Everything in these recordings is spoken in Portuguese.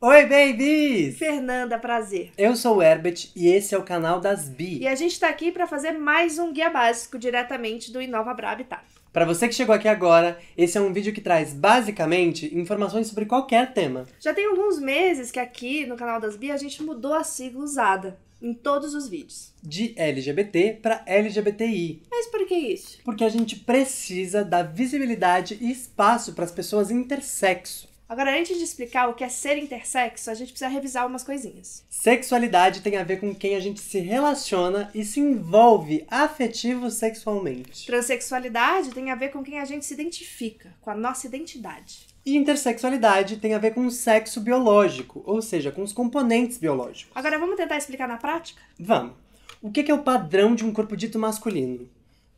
Oi, babies! Fernanda, prazer. Eu sou o Herbert e esse é o canal das Bi. E a gente está aqui para fazer mais um guia básico diretamente do Inova Habitat. Tá? Para você que chegou aqui agora, esse é um vídeo que traz basicamente informações sobre qualquer tema. Já tem alguns meses que aqui no canal das Bi a gente mudou a sigla usada em todos os vídeos. De LGBT para LGBTI. Mas por que isso? Porque a gente precisa dar visibilidade e espaço para as pessoas intersexo. Agora, antes de explicar o que é ser intersexo, a gente precisa revisar algumas coisinhas. Sexualidade tem a ver com quem a gente se relaciona e se envolve afetivo sexualmente. Transsexualidade tem a ver com quem a gente se identifica, com a nossa identidade. E intersexualidade tem a ver com o sexo biológico, ou seja, com os componentes biológicos. Agora, vamos tentar explicar na prática? Vamos. O que é o padrão de um corpo dito masculino?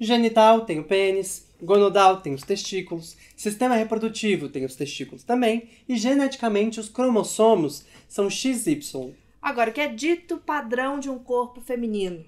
Genital tem o pênis, gonodal tem os testículos, sistema reprodutivo tem os testículos também, e geneticamente os cromossomos são XY. Agora, o que é dito padrão de um corpo feminino?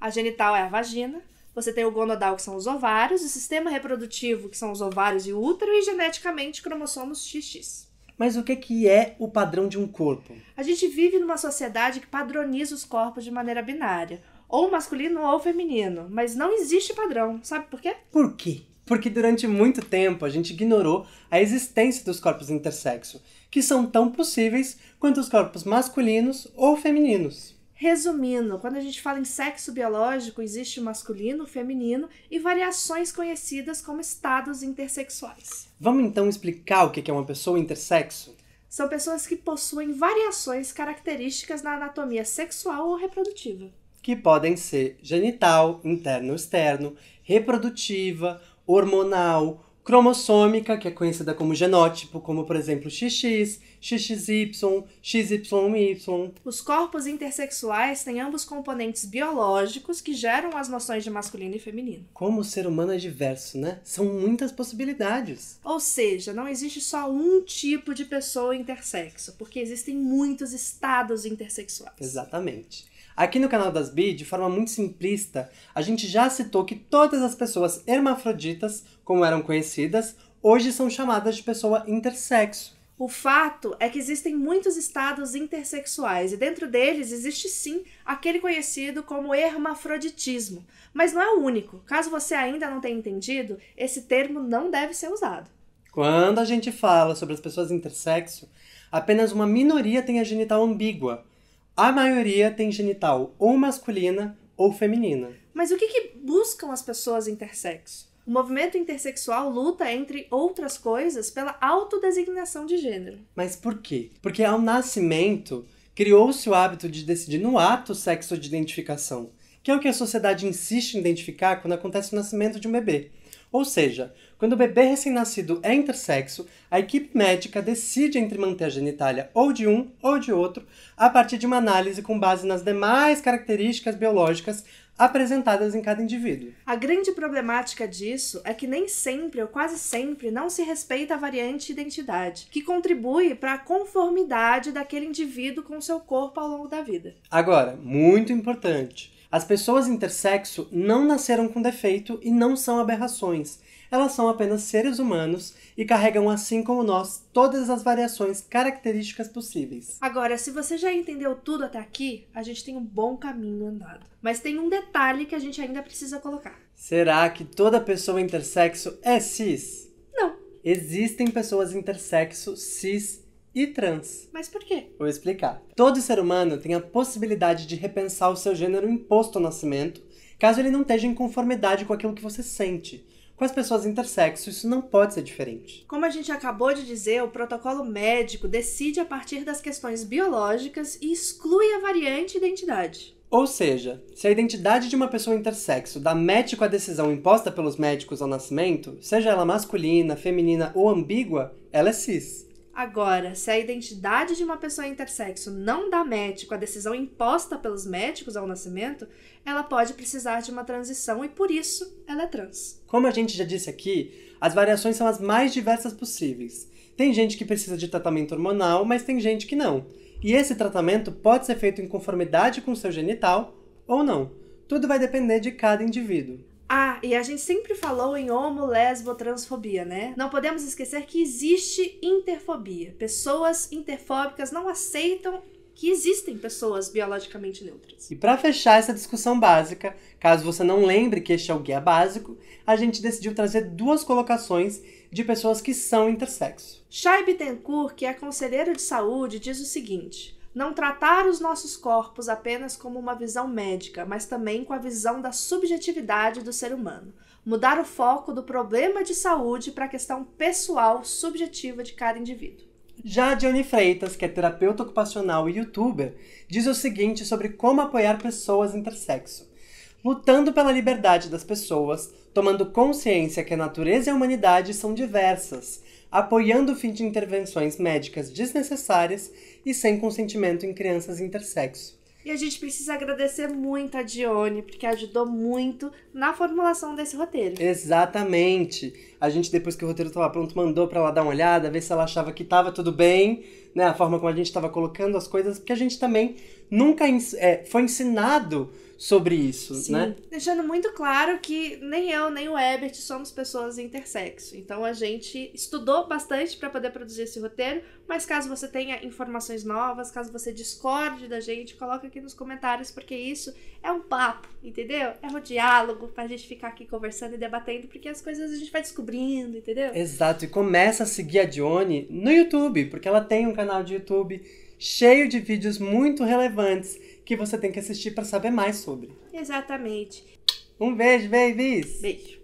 A genital é a vagina, você tem o gonodal, que são os ovários, o sistema reprodutivo, que são os ovários e o útero, e geneticamente cromossomos XX. Mas o que, que é o padrão de um corpo? A gente vive numa sociedade que padroniza os corpos de maneira binária ou masculino ou feminino, mas não existe padrão. Sabe por quê? Por quê? Porque durante muito tempo a gente ignorou a existência dos corpos intersexo, que são tão possíveis quanto os corpos masculinos ou femininos. Resumindo, quando a gente fala em sexo biológico, existe o masculino, o feminino e variações conhecidas como estados intersexuais. Vamos então explicar o que é uma pessoa intersexo? São pessoas que possuem variações características na anatomia sexual ou reprodutiva que podem ser genital, interno externo, reprodutiva, hormonal, cromossômica, que é conhecida como genótipo, como por exemplo XX, XXY, XYY. Os corpos intersexuais têm ambos componentes biológicos que geram as noções de masculino e feminino. Como o ser humano é diverso, né? São muitas possibilidades. Ou seja, não existe só um tipo de pessoa intersexo, porque existem muitos estados intersexuais. Exatamente. Aqui no canal das Bi, de forma muito simplista, a gente já citou que todas as pessoas hermafroditas, como eram conhecidas, hoje são chamadas de pessoa intersexo. O fato é que existem muitos estados intersexuais e dentro deles existe sim aquele conhecido como hermafroditismo, mas não é o único. Caso você ainda não tenha entendido, esse termo não deve ser usado. Quando a gente fala sobre as pessoas intersexo, apenas uma minoria tem a genital ambígua. A maioria tem genital ou masculina ou feminina. Mas o que, que buscam as pessoas intersexo? O movimento intersexual luta, entre outras coisas, pela autodesignação de gênero. Mas por quê? Porque ao nascimento criou-se o hábito de decidir no ato o sexo de identificação, que é o que a sociedade insiste em identificar quando acontece o nascimento de um bebê. Ou seja, quando o bebê recém-nascido é intersexo, a equipe médica decide entre manter a genitália ou de um ou de outro a partir de uma análise com base nas demais características biológicas apresentadas em cada indivíduo. A grande problemática disso é que nem sempre ou quase sempre não se respeita a variante identidade, que contribui para a conformidade daquele indivíduo com seu corpo ao longo da vida. Agora, muito importante, as pessoas intersexo não nasceram com defeito e não são aberrações. Elas são apenas seres humanos e carregam, assim como nós, todas as variações características possíveis. Agora, se você já entendeu tudo até aqui, a gente tem um bom caminho andado. Mas tem um detalhe que a gente ainda precisa colocar. Será que toda pessoa intersexo é cis? Não. Existem pessoas intersexo cis e trans. Mas por quê? Vou explicar. Todo ser humano tem a possibilidade de repensar o seu gênero imposto ao nascimento, caso ele não esteja em conformidade com aquilo que você sente. Com as pessoas intersexo, isso não pode ser diferente. Como a gente acabou de dizer, o protocolo médico decide a partir das questões biológicas e exclui a variante identidade. Ou seja, se a identidade de uma pessoa intersexo dá match com a decisão imposta pelos médicos ao nascimento, seja ela masculina, feminina ou ambígua, ela é cis. Agora, se a identidade de uma pessoa intersexo não dá match com a decisão imposta pelos médicos ao nascimento, ela pode precisar de uma transição e por isso ela é trans. Como a gente já disse aqui, as variações são as mais diversas possíveis. Tem gente que precisa de tratamento hormonal, mas tem gente que não. E esse tratamento pode ser feito em conformidade com seu genital ou não. Tudo vai depender de cada indivíduo. Ah, e a gente sempre falou em homo, lesbo, transfobia, né? Não podemos esquecer que existe interfobia. Pessoas interfóbicas não aceitam que existem pessoas biologicamente neutras. E para fechar essa discussão básica, caso você não lembre que este é o guia básico, a gente decidiu trazer duas colocações de pessoas que são intersexo. Shai Bittencourt, que é conselheiro de saúde, diz o seguinte: não tratar os nossos corpos apenas como uma visão médica, mas também com a visão da subjetividade do ser humano. Mudar o foco do problema de saúde para a questão pessoal, subjetiva de cada indivíduo. Já Johnny Freitas, que é terapeuta ocupacional e youtuber, diz o seguinte sobre como apoiar pessoas intersexo lutando pela liberdade das pessoas, tomando consciência que a natureza e a humanidade são diversas, apoiando o fim de intervenções médicas desnecessárias e sem consentimento em crianças intersexo. E a gente precisa agradecer muito a Dione, porque ajudou muito na formulação desse roteiro. Exatamente. A gente, depois que o roteiro estava pronto, mandou para ela dar uma olhada, ver se ela achava que estava tudo bem, né? A forma como a gente estava colocando as coisas, porque a gente também nunca é, foi ensinado sobre isso, Sim. né? Deixando muito claro que nem eu, nem o Ebert somos pessoas intersexo. Então a gente estudou bastante para poder produzir esse roteiro, mas caso você tenha informações novas, caso você discorde da gente, coloca aqui nos comentários, porque isso é um papo, entendeu? É um diálogo pra gente ficar aqui conversando e debatendo, porque as coisas a gente vai descobrindo, entendeu? Exato, e começa a seguir a Johnny no YouTube, porque ela tem um canal de YouTube cheio de vídeos muito relevantes que você tem que assistir para saber mais sobre. Exatamente. Um beijo, babies! Beijo.